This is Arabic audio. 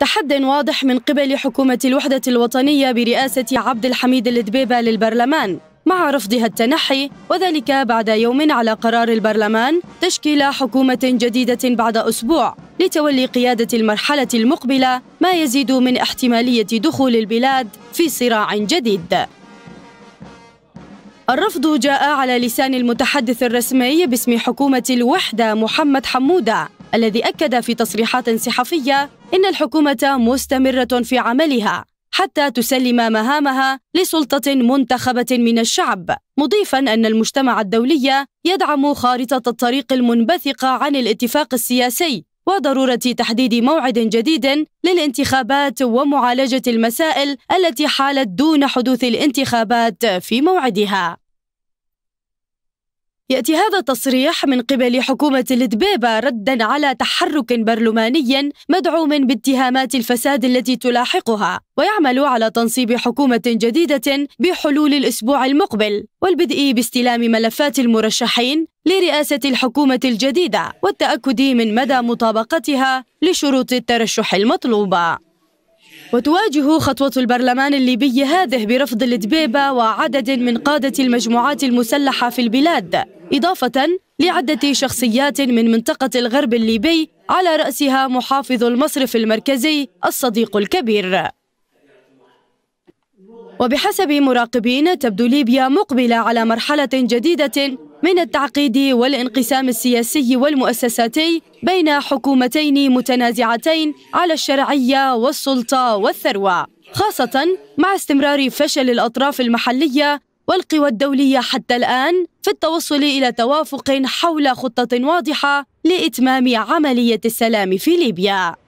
تحد واضح من قبل حكومة الوحدة الوطنية برئاسة عبد الحميد الدبيبة للبرلمان مع رفضها التنحي وذلك بعد يوم على قرار البرلمان تشكيل حكومة جديدة بعد أسبوع لتولي قيادة المرحلة المقبلة ما يزيد من احتمالية دخول البلاد في صراع جديد الرفض جاء على لسان المتحدث الرسمي باسم حكومة الوحدة محمد حمودة الذي أكد في تصريحات صحفية إن الحكومة مستمرة في عملها حتى تسلم مهامها لسلطة منتخبة من الشعب، مضيفا أن المجتمع الدولي يدعم خارطة الطريق المنبثقة عن الاتفاق السياسي وضرورة تحديد موعد جديد للانتخابات ومعالجة المسائل التي حالت دون حدوث الانتخابات في موعدها. يأتي هذا التصريح من قبل حكومة الدبيبة ردا على تحرك برلماني مدعوم باتهامات الفساد التي تلاحقها ويعمل على تنصيب حكومة جديدة بحلول الأسبوع المقبل والبدء باستلام ملفات المرشحين لرئاسة الحكومة الجديدة والتأكد من مدى مطابقتها لشروط الترشح المطلوبة وتواجه خطوة البرلمان الليبي هذه برفض الدبيبة وعدد من قادة المجموعات المسلحة في البلاد إضافة لعدة شخصيات من منطقة الغرب الليبي على رأسها محافظ المصرف المركزي الصديق الكبير وبحسب مراقبين تبدو ليبيا مقبلة على مرحلة جديدة من التعقيد والانقسام السياسي والمؤسساتي بين حكومتين متنازعتين على الشرعية والسلطة والثروة خاصة مع استمرار فشل الأطراف المحلية والقوى الدولية حتى الآن في التوصل إلى توافق حول خطة واضحة لإتمام عملية السلام في ليبيا